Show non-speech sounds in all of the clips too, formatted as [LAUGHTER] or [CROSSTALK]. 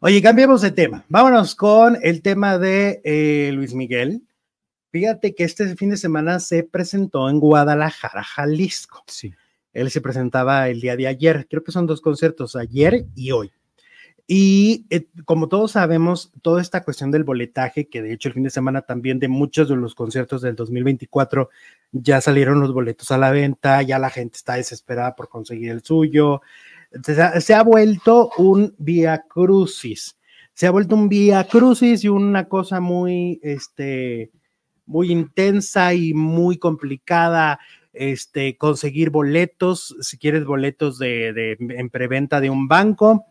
Oye, cambiamos de tema. Vámonos con el tema de eh, Luis Miguel. Fíjate que este fin de semana se presentó en Guadalajara, Jalisco. Sí. Él se presentaba el día de ayer. Creo que son dos conciertos, ayer y hoy. Y eh, como todos sabemos, toda esta cuestión del boletaje, que de hecho el fin de semana también de muchos de los conciertos del 2024 ya salieron los boletos a la venta, ya la gente está desesperada por conseguir el suyo se ha, vuelto un vía crucis. Se ha vuelto un vía crucis y una cosa muy, este, muy intensa y muy complicada. Este, conseguir boletos, si quieres boletos de, de, en preventa de un banco,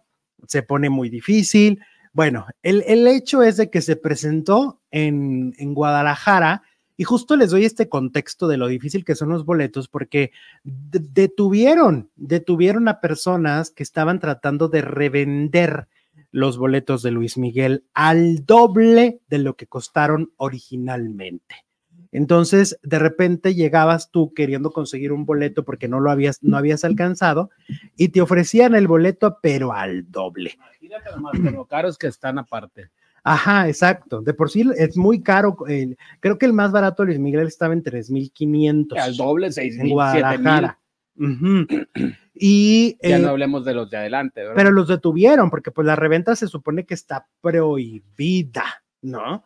se pone muy difícil. Bueno, el, el hecho es de que se presentó en, en Guadalajara y justo les doy este contexto de lo difícil que son los boletos porque detuvieron, detuvieron a personas que estaban tratando de revender los boletos de Luis Miguel al doble de lo que costaron originalmente. Entonces, de repente llegabas tú queriendo conseguir un boleto porque no lo habías, no habías alcanzado y te ofrecían el boleto, pero al doble. Imagínate más caros que están aparte. Ajá, exacto. De por sí es muy caro. creo que el más barato Luis Miguel estaba en 3.500. Al doble, 6.000. y, ya no eh, hablemos de los de adelante, ¿verdad? Pero los detuvieron porque pues la reventa se supone que está prohibida, ¿no?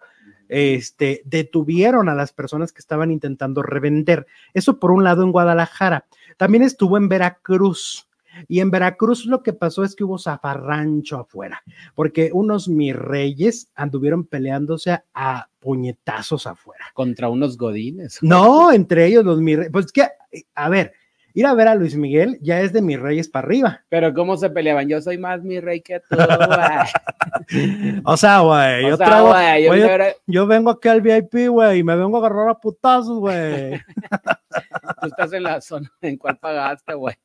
Este, detuvieron a las personas que estaban intentando revender. Eso por un lado en Guadalajara. También estuvo en Veracruz y en Veracruz lo que pasó es que hubo zafarrancho afuera, porque unos mis reyes anduvieron peleándose a puñetazos afuera. Contra unos godines. No, entre ellos los mis reyes. Pues que, a ver, ir a ver a Luis Miguel ya es de mis reyes para arriba. Pero ¿cómo se peleaban? Yo soy más mi rey que tú, [LAUGHS] güey. o sea, güey, yo, yo, vengo aquí al VIP, güey, y me vengo a agarrar a putazos, güey. [LAUGHS] estás en la zona en cual pagaste, güey.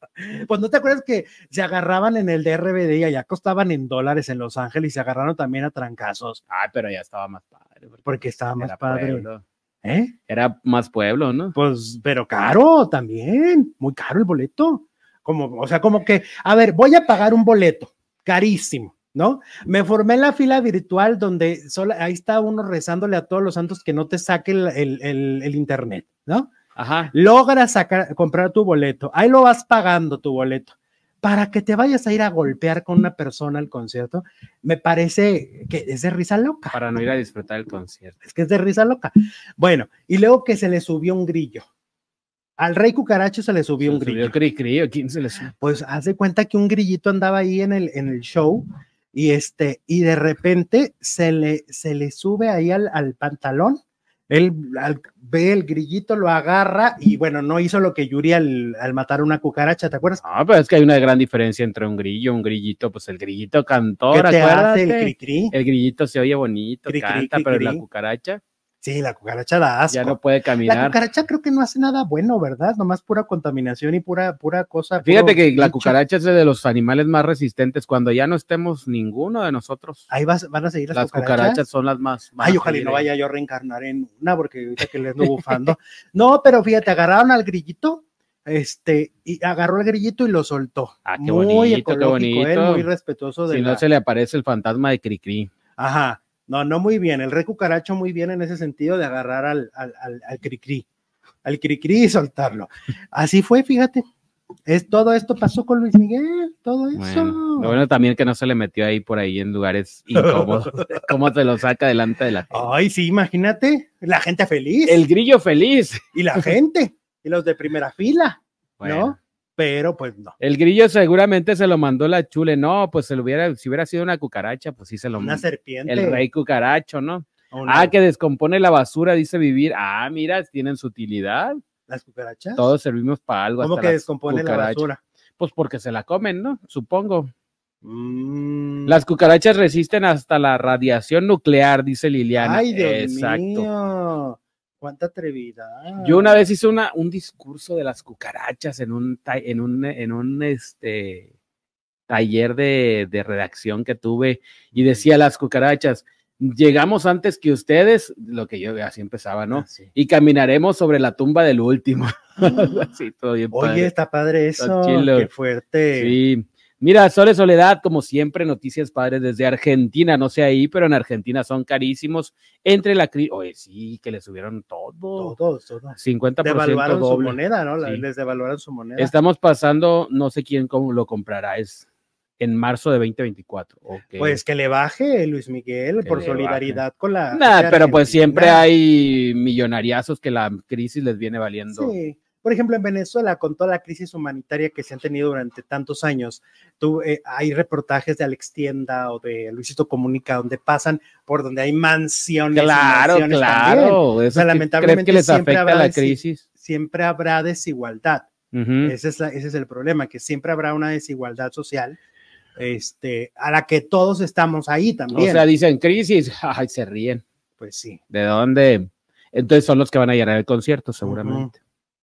Pues no te acuerdas que se agarraban en el DRBD y allá costaban en dólares en Los Ángeles y se agarraron también a trancazos. ay pero ya estaba más padre. Porque, estaba más padre. ¿Eh? Era más pueblo, ¿no? Pues, pero caro también, muy caro el boleto. Como, o sea, como que, a ver, voy a pagar un boleto, carísimo. ¿no? Me formé en la fila virtual donde solo, ahí está uno rezándole a todos los santos que no te saque el, el internet, ¿no? Ajá. Logras sacar, comprar tu boleto, ahí lo vas pagando tu boleto. Para que te vayas a ir a golpear con una persona al concierto, me parece que es de risa loca. Para no ir a disfrutar el concierto. Es que es de risa loca. Bueno, y luego que se le subió un grillo. Al rey cucaracho se le subió un grillo. Pues hace cuenta que un grillito andaba ahí en el, en el show y este, y de repente se le, se le sube ahí al, al pantalón él ve el grillito, lo agarra y bueno, no hizo lo que Yuri al, al matar una cucaracha, ¿te acuerdas? Ah, pero es que hay una gran diferencia entre un grillo, un grillito, pues el grillito cantó ¿Qué te hace el, cri el grillito se oye bonito, canta, pero la cucaracha Sí, la cucaracha da asco. Ya no puede caminar. La cucaracha creo que no hace nada bueno, ¿verdad? Nomás pura contaminación y pura, pura cosa. Fíjate que la cucaracha es de los animales más resistentes. Cuando ya no estemos ninguno de nosotros. Ahí vas, van a seguir las, cucarachas. las cucarachas. son las más. Ay, ojalá y no vaya yo a reencarnar en una, porque ahorita que le ando bufando. [LAUGHS] no, pero fíjate, agarraron al grillito, este, y agarró el grillito y lo soltó. Ah, qué muy bonito, eh, muy respetuoso de Si no se le aparece el fantasma de Cricri. Ajá. No, no muy bien. El rey cucaracho muy bien en ese sentido de agarrar al, al, al, al cricri, al cricri y soltarlo. Así fue, fíjate. Es, todo esto pasó con Luis Miguel, todo eso. Bueno, también que no se le metió ahí por ahí en lugares [LAUGHS] incómodos. ¿Cómo te lo saca delante de la gente? Ay, sí, imagínate. La gente feliz. El grillo feliz. Y la gente. Y los de primera fila. ¿No? pero pues no. El grillo seguramente se lo mandó la chule, no, pues se lo hubiera, si hubiera sido una cucaracha, pues sí se lo mandó. Una serpiente. El rey cucaracho, ¿no? Ah, que descompone la basura, dice vivir. Ah, mira, tienen su utilidad. Las cucarachas. Todos servimos para algo. ¿Cómo que descompone la basura? Pues porque se la comen, ¿no? Supongo. Mm. Las cucarachas resisten hasta la radiación nuclear, dice Liliana. Ay, Dios Exacto. Cuánta atrevida. Yo una vez hice una, un discurso de las cucarachas en un, en un, en un este, taller de, redacción que tuve y decía las cucarachas, llegamos antes que ustedes, lo que yo así empezaba, ¿no? Ah, y caminaremos sobre la tumba del último. [LAUGHS] [GASPS] Oye, está padre eso. Qué fuerte. Sí. Mira, Sole Soledad, como siempre, noticias padres desde Argentina, no sé ahí, pero en Argentina son carísimos. Entre la crisis, oye, sí, que le subieron todo. Todo, todo. 50% devaluaron su moneda, ¿no? Les devaluaron su moneda. Estamos pasando, no sé quién lo comprará, es en marzo de 2024. Okay. Pues que le baje Luis Miguel por solidaridad con la... Nada, pero pues siempre hay millonariazos que la crisis les viene valiendo. Sí. Por ejemplo, en Venezuela, con toda la crisis humanitaria que se han tenido durante tantos años, tú, eh, hay reportajes de Alex Tienda o de Luisito Comunica donde pasan por donde hay mansiones. Claro, claro. lamentablemente les siempre habrá la crisis? Siempre habrá desigualdad. ese, es el problema, que siempre habrá una desigualdad social este, a la que todos estamos ahí también. O sea, dicen crisis, [LAUGHS] ay, se ríen. Pues sí. ¿De dónde? Entonces son los que van a llenar el concierto, seguramente.